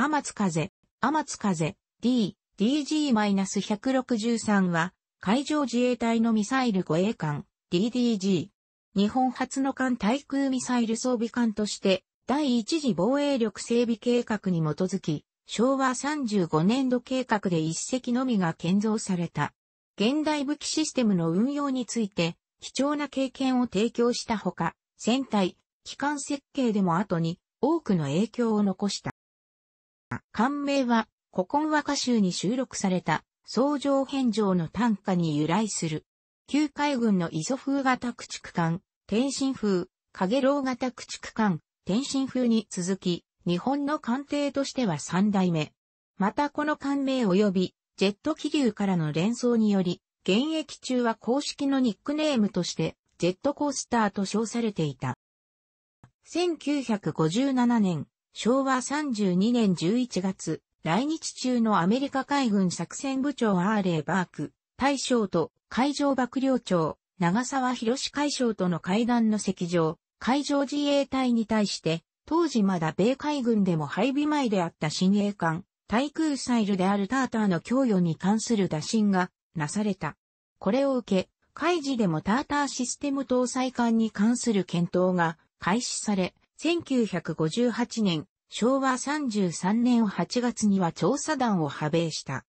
天津風、天津風、D、DG-163 は、海上自衛隊のミサイル護衛艦、DDG。日本初の艦対空ミサイル装備艦として、第一次防衛力整備計画に基づき、昭和35年度計画で一隻のみが建造された。現代武器システムの運用について、貴重な経験を提供したほか、船体、機関設計でも後に多くの影響を残した。官名は、古今和歌集に収録された、相乗返上の短歌に由来する。旧海軍の磯風型駆逐艦、天津風、影楼型駆逐艦、天津風に続き、日本の艦艇としては三代目。またこの艦名及び、ジェット気流からの連想により、現役中は公式のニックネームとして、ジェットコースターと称されていた。1957年、昭和32年11月、来日中のアメリカ海軍作戦部長アーレー・バーク、大将と海上幕僚長、長沢博海将との会談の席上、海上自衛隊に対して、当時まだ米海軍でも配備前であった新鋭艦、対空サイルであるターターの供与に関する打診がなされた。これを受け、海事でもターターシステム搭載艦に関する検討が開始され、1958年、昭和33年8月には調査団を派兵した。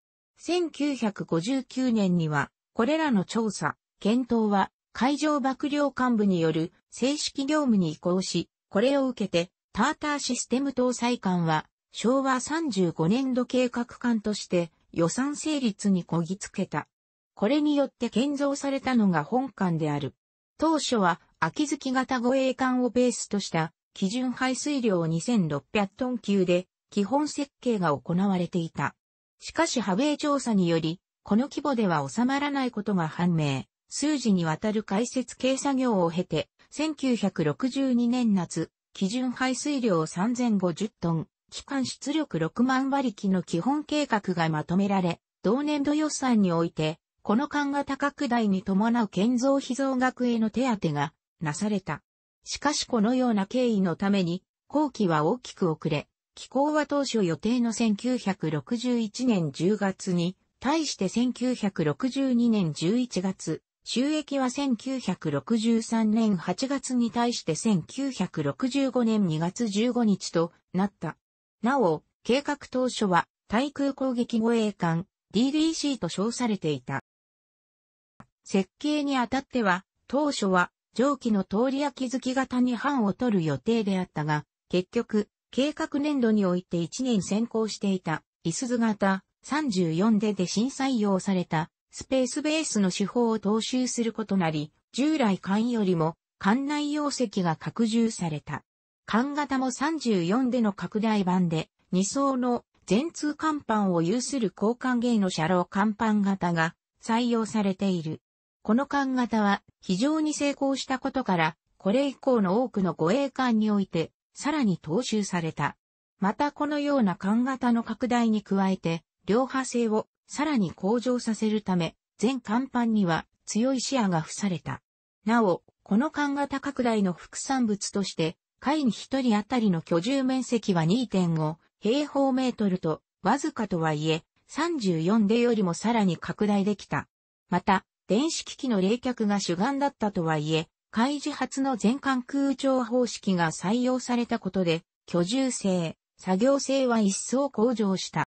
1959年には、これらの調査、検討は、海上幕僚幹部による正式業務に移行し、これを受けて、ターターシステム搭載艦は、昭和35年度計画艦として予算成立にこぎつけた。これによって建造されたのが本艦である。当初は、秋月型護衛艦をベースとした基準排水量2600トン級で、基本設計が行われていた。しかし派米調査により、この規模では収まらないことが判明。数字にわたる解説計作業を経て、1962年夏、基準排水量3050トン、機関出力6万馬力の基本計画がまとめられ、同年度予算において、この間型拡大に伴う建造費増額への手当がなされた。しかしこのような経緯のために、後期は大きく遅れ、機構は当初予定の1961年10月に、対して1962年11月、収益は1963年8月に対して1965年2月15日となった。なお、計画当初は、対空攻撃護衛艦 DDC と称されていた。設計にあたっては、当初は上記の通り焼き月型に版を取る予定であったが、結局、計画年度において1年先行していた、イスズ型34でで新採用された、スペースベースの手法を踏襲することなり、従来間よりも、館内容積が拡充された。館型も34での拡大版で、2層の全通看板を有する交換芸の車両看板型が採用されている。この艦型は非常に成功したことから、これ以降の多くの護衛艦において、さらに踏襲された。またこのような艦型の拡大に加えて、両派性をさらに向上させるため、全艦板には強い視野が付された。なお、この艦型拡大の副産物として、海に一人当たりの居住面積は2.5平方メートルと、わずかとはいえ、34でよりもさらに拡大できた。また、電子機器の冷却が主眼だったとはいえ、開示発の全間空調方式が採用されたことで、居住性、作業性は一層向上した。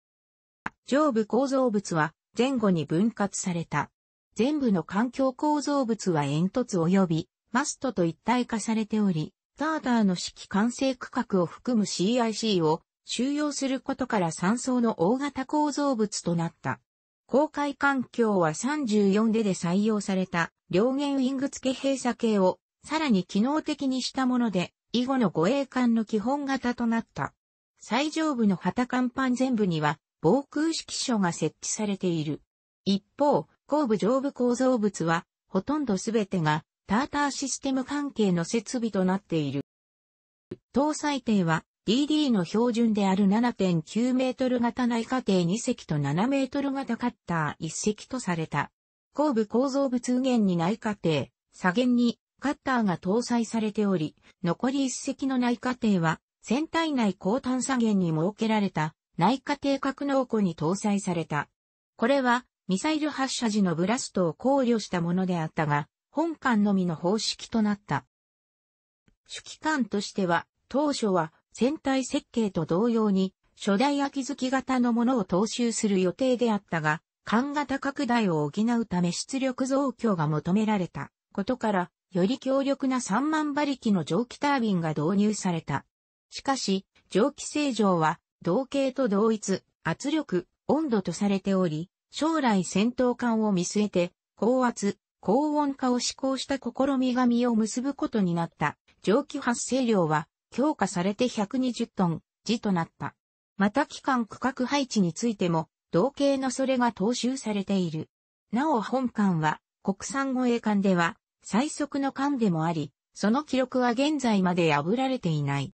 上部構造物は前後に分割された。全部の環境構造物は煙突及びマストと一体化されており、ターターの式完成区画を含む CIC を収容することから3層の大型構造物となった。公開環境は34でで採用された両弦ウィング付け閉鎖系をさらに機能的にしたもので、以後の護衛艦の基本型となった。最上部の旗甲板全部には防空式所が設置されている。一方、後部上部構造物は、ほとんどすべてがターターシステム関係の設備となっている。搭載艇は DD の標準である7.9メートル型内家庭2隻と7メートル型カッター1隻とされた。後部構造物源に内家庭、左舷にカッターが搭載されており、残り1隻の内家庭は、船体内高炭左舷に設けられた内家庭格納庫に搭載された。これは、ミサイル発射時のブラストを考慮したものであったが、本艦のみの方式となった。主機関としては、当初は船体設計と同様に、初代秋月型のものを踏襲する予定であったが、艦型拡大を補うため出力増強が求められたことから、より強力な3万馬力の蒸気タービンが導入された。しかし、蒸気正常は、同型と同一、圧力、温度とされており、将来戦闘艦を見据えて、高圧、高温化を施行した試みが実を結ぶことになった。蒸気発生量は、強化されて120トン、時となった。また機関区画配置についても、同型のそれが踏襲されている。なお本艦は、国産護衛艦では、最速の艦でもあり、その記録は現在まで破られていない。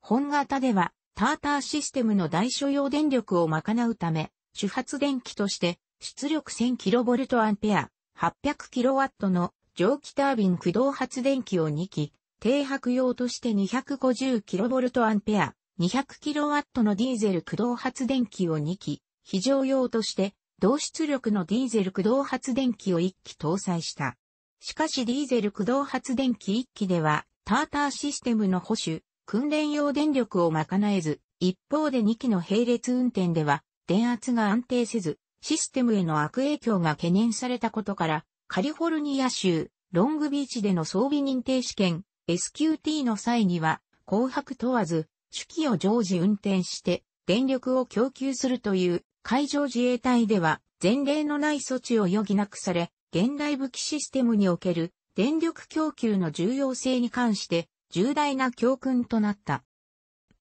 本型では、ターターシステムの大所要電力を賄うため、主発電機として、出力 1000kV アンペア、800kW の蒸気タービン駆動発電機を2機、停泊用として 250kV 200kW のディーゼル駆動発電機を2機、非常用として同出力のディーゼル駆動発電機を1機搭載した。しかしディーゼル駆動発電機1機ではターターシステムの保守、訓練用電力を賄えず、一方で2機の並列運転では電圧が安定せず、システムへの悪影響が懸念されたことから、カリフォルニア州、ロングビーチでの装備認定試験、SQT の際には、紅白問わず、手記を常時運転して、電力を供給するという、海上自衛隊では、前例のない措置を余儀なくされ、現代武器システムにおける電力供給の重要性に関して重大な教訓となった。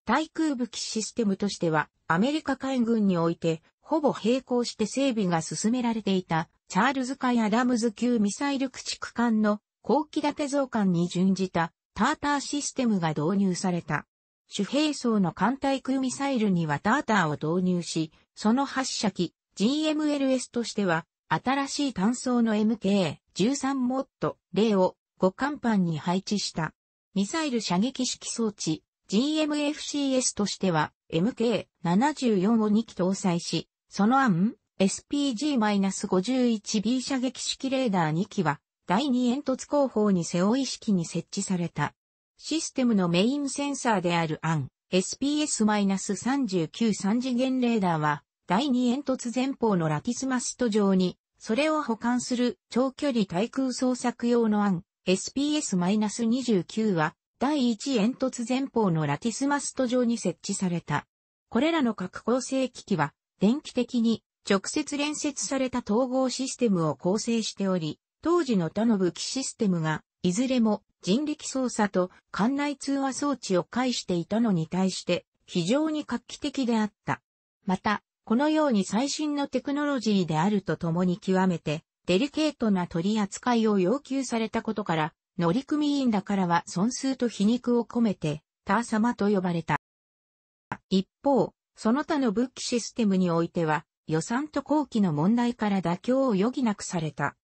対空武器システムとしてはアメリカ海軍においてほぼ並行して整備が進められていたチャールズ海アダムズ級ミサイル駆逐艦の後期建て増艦に準じたターターシステムが導入された。主兵装の艦対空ミサイルにはターターを導入し、その発射機 GMLS としては新しい単装の MK13 モッド0を5艦板に配置した。ミサイル射撃式装置 GMFCS としては MK74 を2機搭載し、その案 SPG-51B 射撃式レーダー2機は第二煙突後方に背負い式に設置された。システムのメインセンサーであるアン SPS-39 三次元レーダーは、第二煙突前方のラティスマスト上に、それを保管する長距離対空捜索用のアン SPS-29 は、第一煙突前方のラティスマスト上に設置された。これらの核構成機器は、電気的に直接連接された統合システムを構成しており、当時の他の武器システムが、いずれも人力操作と艦内通話装置を介していたのに対して、非常に画期的であった。また、このように最新のテクノロジーであるとともに極めて、デリケートな取り扱いを要求されたことから、乗組員らからは損数と皮肉を込めて、ター様と呼ばれた。一方、その他の武器システムにおいては、予算と工期の問題から妥協を余儀なくされた。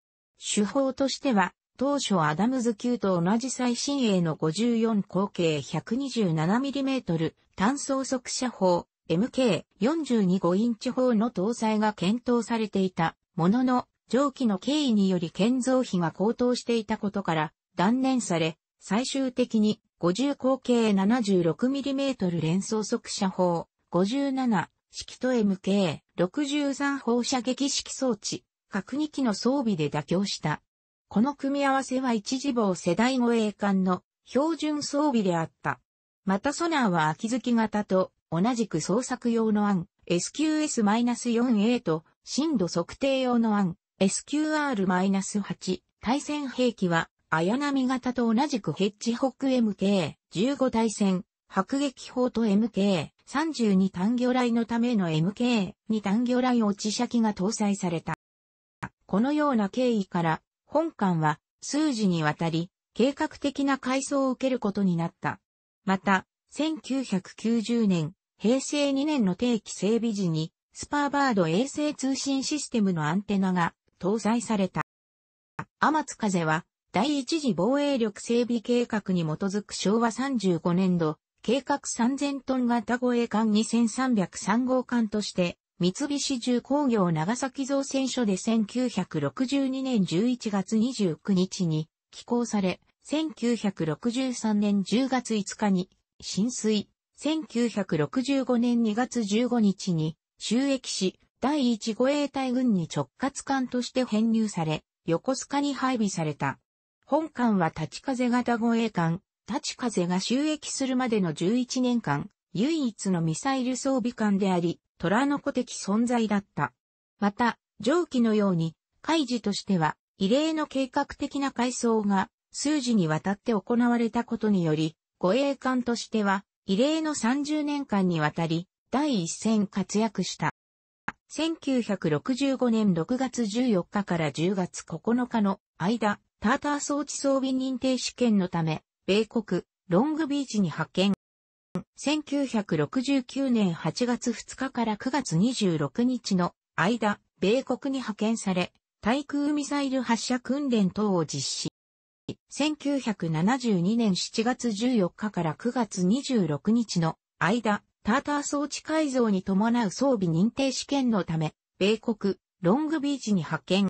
手法としては、当初アダムズ級と同じ最新鋭の54口径 127mm 単装速射砲 MK42 インチ砲の搭載が検討されていたものの、上記の経緯により建造費が高騰していたことから断念され、最終的に50口径 76mm 連装速射砲57式と MK63 放射撃式装置核2機の装備で妥協した。この組み合わせは一時防世代護衛艦の標準装備であった。またソナーは秋月型と同じく捜索用の案 SQS-4A と深度測定用の案 SQR-8 対戦兵器は綾波型と同じくヘッジホック MK15 対戦迫撃砲と MK32 単魚雷のための MK2 単魚雷落ち射機が搭載された。このような経緯から、本館は数時にわたり、計画的な改装を受けることになった。また、1990年、平成2年の定期整備時に、スパーバード衛星通信システムのアンテナが搭載された。天津風は、第一次防衛力整備計画に基づく昭和35年度、計画3000トン型護衛艦2303号艦として、三菱重工業長崎造船所で1962年11月29日に寄港され、1963年10月5日に浸水、1965年2月15日に収益し、第1護衛隊軍に直轄艦として編入され、横須賀に配備された。本艦は立ち風型護衛艦、立ち風が収益するまでの11年間、唯一のミサイル装備艦であり、虎の子的存在だった。また、上記のように、開示としては、異例の計画的な改装が、数字にわたって行われたことにより、護衛艦としては、異例の30年間にわたり、第一線活躍した。1965年6月14日から10月9日の間、ターター装置装備認定試験のため、米国、ロングビーチに派遣。1969年8月2日から9月26日の間、米国に派遣され、対空ミサイル発射訓練等を実施。1972年7月14日から9月26日の間、ターター装置改造に伴う装備認定試験のため、米国、ロングビーチに派遣。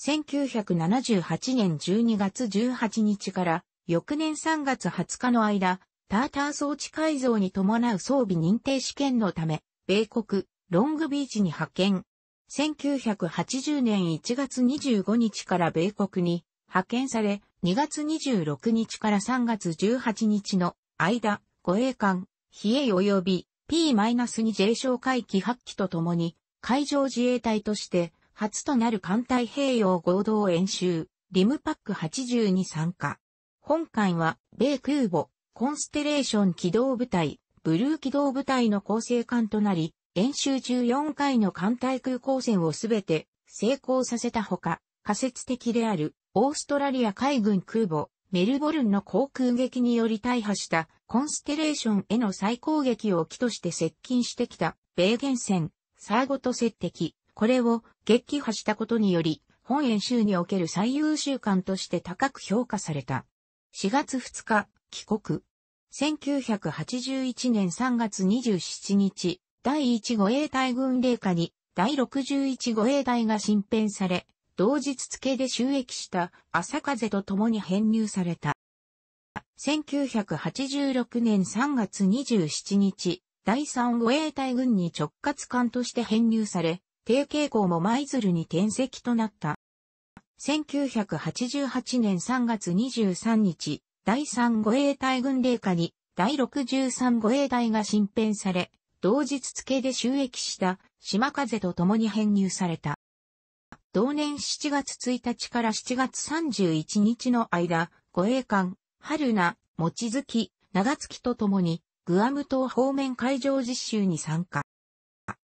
1978年12月18日から翌年3月20日の間、ターター装置改造に伴う装備認定試験のため、米国、ロングビーチに派遣。1980年1月25日から米国に派遣され、2月26日から3月18日の間、護衛艦、比叡及び P-2J 哨戒機発揮とともに、海上自衛隊として初となる艦隊平洋合同演習、リムパック80に参加。本艦は、米空母、コンステレーション機動部隊、ブルー機動部隊の構成艦となり、演習14回の艦対空光線をすべて成功させたほか、仮説的であるオーストラリア海軍空母メルボルンの航空撃により大破したコンステレーションへの再攻撃を機として接近してきた米原戦、サーゴと接敵、これを撃破したことにより、本演習における最優秀艦として高く評価された。4月2日、帰国。1981年3月27日、第1護衛隊軍令下に、第61護衛隊が新編され、同日付で収益した朝風と共に編入された。1986年3月27日、第3護衛隊軍に直轄艦として編入され、定型校も舞鶴に転籍となった。1988年3月23日、第3護衛隊軍令下に、第63護衛隊が新編され、同日付で収益した島風と共に編入された。同年7月1日から7月31日の間、護衛艦、春名、望月、長月と共に、グアム島方面海上実習に参加。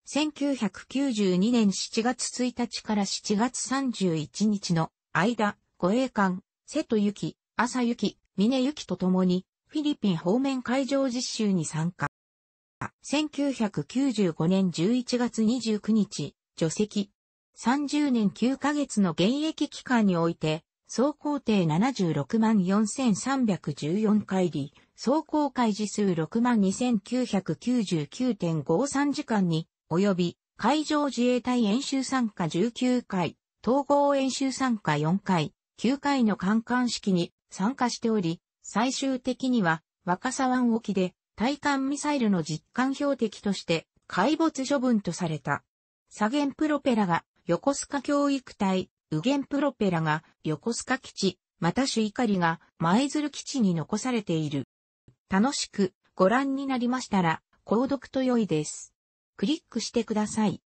1992年7月1日から7月31日の間、護衛艦、瀬戸行き、朝行き、峰由と共に、フィリピン方面海上実習に参加。1995年11月29日、除籍。30年9ヶ月の現役期間において、総工程76万4314回り、総工開時数6万2999.53時間に、及び、海上自衛隊演習参加19回、統合演習参加4回、9回の観艦式に参加しており、最終的には若狭湾沖で対艦ミサイルの実艦標的として海没処分とされた。左舷プロペラが横須賀教育隊、右舷プロペラが横須賀基地、また主怒りが舞鶴基地に残されている。楽しくご覧になりましたら、購読と良いです。クリックしてください。